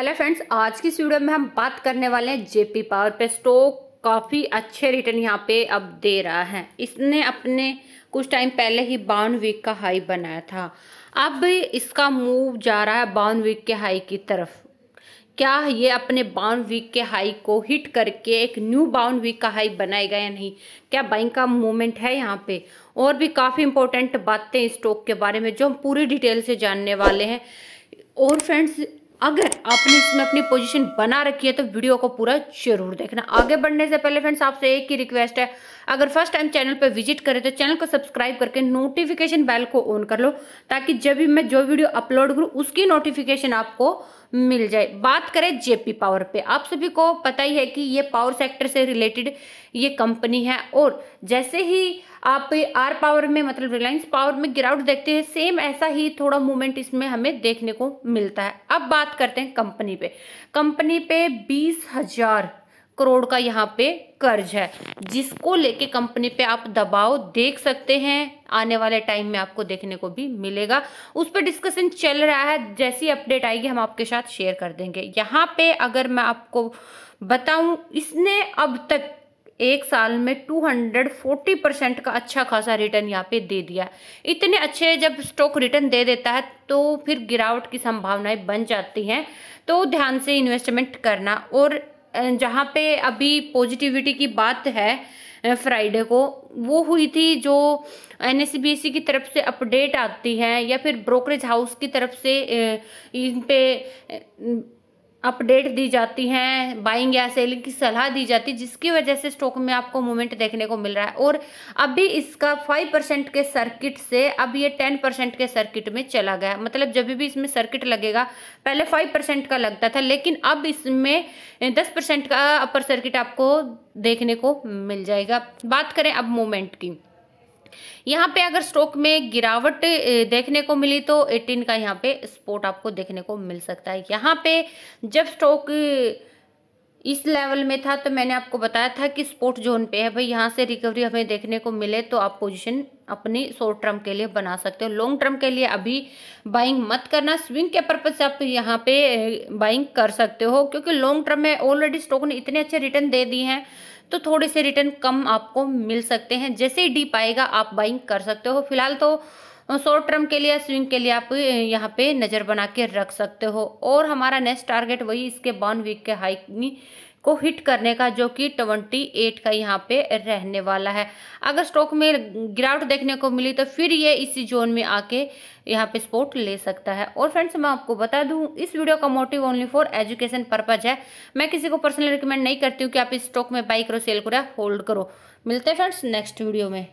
hello friends आज की इस वीडियो में हम बात करने वाले हैं जेपी पावर पे स्टॉक काफ़ी अच्छे रिटर्न यहाँ पे अब दे रहा है इसने अपने कुछ टाइम पहले ही बाउंड वीक का हाई बनाया था अब इसका मूव जा रहा है बाउंड वीक के हाई की तरफ क्या ये अपने बाउंड वीक के हाई को हिट करके एक न्यू बाउंड वीक का हाई बनाएगा या नहीं क्या बाइंग का मूवमेंट है यहाँ पे और भी काफ़ी इंपॉर्टेंट बातें स्टॉक के बारे में जो हम पूरी डिटेल से जानने वाले हैं और फ्रेंड्स अगर आपने इसमें अपनी पोजीशन बना रखी है तो वीडियो को पूरा जरूर देखना आगे बढ़ने से पहले फ्रेंड्स आपसे एक ही रिक्वेस्ट है अगर फर्स्ट टाइम चैनल पर विजिट करें तो चैनल को सब्सक्राइब करके नोटिफिकेशन बेल को ऑन कर लो ताकि जब भी मैं जो वीडियो अपलोड करूँ उसकी नोटिफिकेशन आपको मिल जाए बात करें जेपी पावर पे आप सभी को पता ही है कि ये पावर सेक्टर से रिलेटेड ये कंपनी है और जैसे ही आप आर पावर में मतलब रिलायंस पावर में गिरावट देखते हैं सेम ऐसा ही थोड़ा मूवमेंट इसमें हमें देखने को मिलता है अब बात करते हैं कंपनी पे कंपनी पे बीस हजार करोड़ का यहाँ पे कर्ज है जिसको लेके कंपनी पे आप दबाव देख सकते हैं आने वाले टाइम में आपको देखने को भी मिलेगा उस पर डिस्कशन चल रहा है जैसी अपडेट आएगी हम आपके साथ शेयर कर देंगे यहाँ पे अगर मैं आपको बताऊं इसने अब तक एक साल में 240 परसेंट का अच्छा खासा रिटर्न यहाँ पे दे दिया इतने अच्छे जब स्टॉक रिटर्न दे देता है तो फिर गिरावट की संभावनाएं बन जाती हैं तो ध्यान से इन्वेस्टमेंट करना और जहाँ पे अभी पॉजिटिविटी की बात है फ्राइडे को वो हुई थी जो एन e की तरफ से अपडेट आती है या फिर ब्रोकरेज हाउस की तरफ से इन पे अपडेट दी जाती हैं बाइंग या सेलिंग की सलाह दी जाती है जिसकी वजह से स्टॉक में आपको मूवमेंट देखने को मिल रहा है और अभी इसका फाइव परसेंट के सर्किट से अब ये टेन परसेंट के सर्किट में चला गया मतलब जब भी इसमें सर्किट लगेगा पहले फाइव परसेंट का लगता था लेकिन अब इसमें दस परसेंट का अपर सर्किट आपको देखने को मिल जाएगा बात करें अब मूवमेंट की यहाँ पे अगर स्टॉक में गिरावट देखने को मिली तो 18 का यहाँ पे स्पोर्ट आपको देखने को मिल सकता है यहाँ पे जब स्टॉक इस लेवल में था तो मैंने आपको बताया था कि स्पोर्ट जोन पे है भाई यहाँ से रिकवरी हमें देखने को मिले तो आप पोजीशन अपनी शॉर्ट टर्म के लिए बना सकते हो लॉन्ग टर्म के लिए अभी बाइंग मत करना स्विंग के पर्पज से आप यहाँ पे बाइंग कर सकते हो क्योंकि लॉन्ग टर्म में ऑलरेडी स्टॉक ने इतने अच्छे रिटर्न दे दिए हैं तो थोड़े से रिटर्न कम आपको मिल सकते हैं जैसे ही डीप आएगा आप बाइंग कर सकते हो फिलहाल तो शॉर्ट टर्म के लिए स्विंग के लिए आप यहाँ पे नज़र बना के रख सकते हो और हमारा नेक्स्ट टारगेट वही इसके बावन वीक के हाइक को हिट करने का जो कि 28 का यहाँ पे रहने वाला है अगर स्टॉक में गिरावट देखने को मिली तो फिर ये इसी जोन में आके यहाँ पे स्पोर्ट ले सकता है और फ्रेंड्स मैं आपको बता दूँ इस वीडियो का motive only for education purpose है मैं किसी को पर्सनली रिकमेंड नहीं करती हूँ कि आप इस स्टॉक में बाई करो सेल करो होल्ड करो मिलते हैं फ्रेंड्स नेक्स्ट वीडियो में